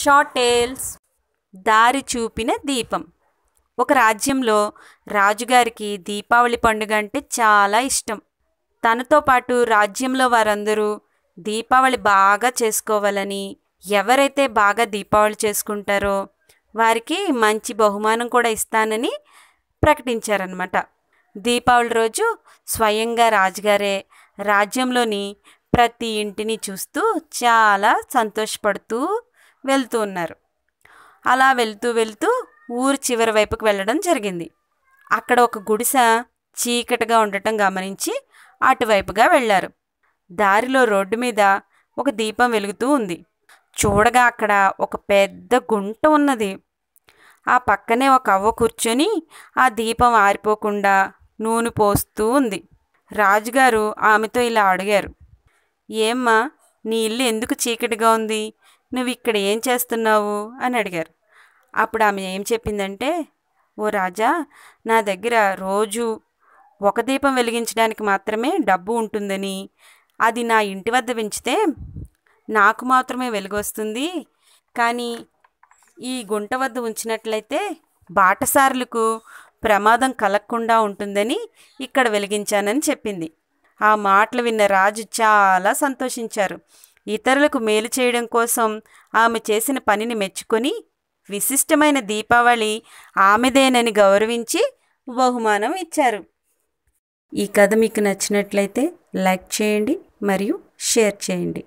షార్టేల్స్ దారి చూపిన దీపం ఒక రాజ్యంలో రాజుగారికి దీపావళి పండుగ అంటే చాలా ఇష్టం తనతో పాటు రాజ్యంలో వారందరూ దీపావళి బాగా చేసుకోవాలని ఎవరైతే బాగా దీపావళి చేసుకుంటారో వారికి మంచి బహుమానం కూడా ఇస్తానని ప్రకటించారనమాట దీపావళి రోజు స్వయంగా రాజుగారే రాజ్యంలోని ప్రతి ఇంటిని చూస్తూ చాలా సంతోషపడుతూ వెళ్తూ ఉన్నారు అలా వెళ్తూ వెళ్తూ ఊరు చివరి వైపుకు వెళ్ళడం జరిగింది అక్కడ ఒక గుడిస చీకటిగా ఉండటం గమనించి అటువైపుగా వెళ్ళారు దారిలో రోడ్డు మీద ఒక దీపం వెలుగుతూ ఉంది చూడగా అక్కడ ఒక పెద్ద గుంట ఉన్నది ఆ పక్కనే ఒక అవ్వ కూర్చొని ఆ దీపం ఆరిపోకుండా నూనె పోస్తూ ఉంది రాజుగారు ఆమెతో ఇలా అడిగారు ఏమ్మా నీ ఇల్లు ఎందుకు చీకటిగా ఉంది నువ్వు ఇక్కడ ఏం చేస్తున్నావు అని అడిగారు అప్పుడు ఆమె ఏం చెప్పిందంటే ఓ రాజా నా దగ్గర రోజు ఒక దీపం వెలిగించడానికి మాత్రమే డబ్బు ఉంటుందని అది నా ఇంటి వద్ద పెంచితే నాకు మాత్రమే వెలుగొస్తుంది కానీ ఈ గుంట వద్ద ఉంచినట్లయితే బాటసారులకు ప్రమాదం కలగకుండా ఉంటుందని ఇక్కడ వెలిగించానని చెప్పింది ఆ మాటలు విన్న రాజు చాలా సంతోషించారు ఇతరులకు మేలు చేయడం కోసం ఆమె చేసిన పనిని మెచ్చుకొని విశిష్టమైన దీపావళి ఆమెదేనని గౌరవించి బహుమానం ఇచ్చారు ఈ కథ మీకు నచ్చినట్లయితే లైక్ చేయండి మరియు షేర్ చేయండి